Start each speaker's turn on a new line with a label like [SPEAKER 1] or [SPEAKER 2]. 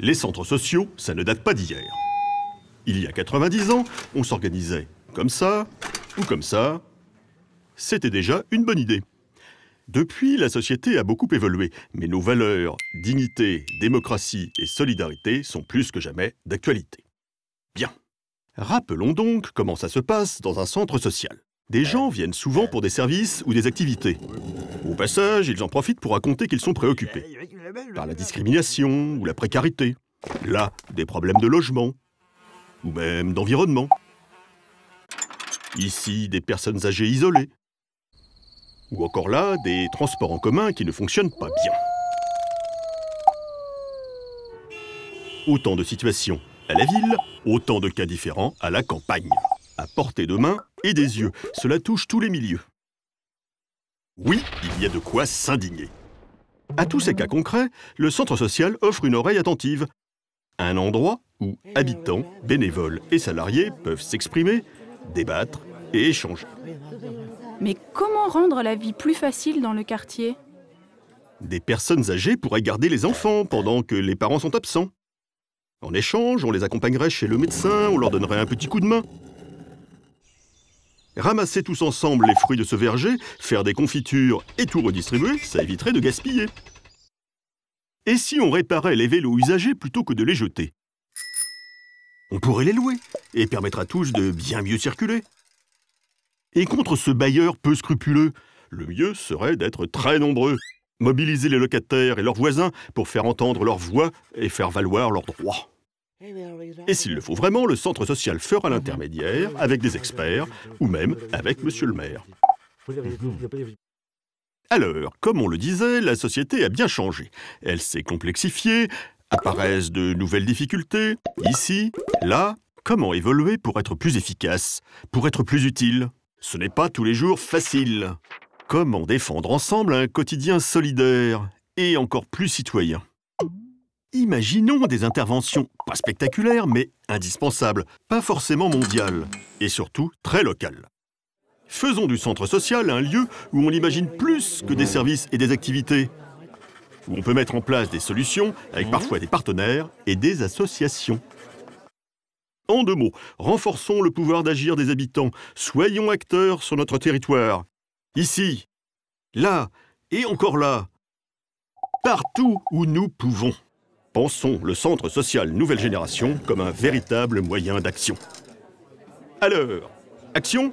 [SPEAKER 1] Les centres sociaux, ça ne date pas d'hier. Il y a 90 ans, on s'organisait comme ça ou comme ça. C'était déjà une bonne idée. Depuis, la société a beaucoup évolué, mais nos valeurs, dignité, démocratie et solidarité sont plus que jamais d'actualité. Rappelons donc comment ça se passe dans un centre social. Des gens viennent souvent pour des services ou des activités. Au passage, ils en profitent pour raconter qu'ils sont préoccupés par la discrimination ou la précarité. Là, des problèmes de logement ou même d'environnement. Ici, des personnes âgées isolées. Ou encore là, des transports en commun qui ne fonctionnent pas bien. Autant de situations à la ville, autant de cas différents à la campagne. À portée de main et des yeux, cela touche tous les milieux. Oui, il y a de quoi s'indigner. À tous ces cas concrets, le centre social offre une oreille attentive. Un endroit où habitants, bénévoles et salariés peuvent s'exprimer, débattre et échanger. Mais comment rendre la vie plus facile dans le quartier Des personnes âgées pourraient garder les enfants pendant que les parents sont absents. En échange, on les accompagnerait chez le médecin, on leur donnerait un petit coup de main. Ramasser tous ensemble les fruits de ce verger, faire des confitures et tout redistribuer, ça éviterait de gaspiller. Et si on réparait les vélos usagés plutôt que de les jeter On pourrait les louer et permettre à tous de bien mieux circuler. Et contre ce bailleur peu scrupuleux, le mieux serait d'être très nombreux. Mobiliser les locataires et leurs voisins pour faire entendre leur voix et faire valoir leurs droits. Et s'il le faut vraiment, le centre social fera l'intermédiaire avec des experts ou même avec monsieur le maire. Alors, comme on le disait, la société a bien changé. Elle s'est complexifiée, apparaissent de nouvelles difficultés, ici, là. Comment évoluer pour être plus efficace, pour être plus utile Ce n'est pas tous les jours facile. Comment défendre ensemble un quotidien solidaire et encore plus citoyen Imaginons des interventions pas spectaculaires, mais indispensables, pas forcément mondiales, et surtout très locales. Faisons du centre social un lieu où on imagine plus que des services et des activités, où on peut mettre en place des solutions avec parfois des partenaires et des associations. En deux mots, renforçons le pouvoir d'agir des habitants, soyons acteurs sur notre territoire. Ici, là et encore là, partout où nous pouvons. Pensons le centre social nouvelle génération comme un véritable moyen d'action. Alors, action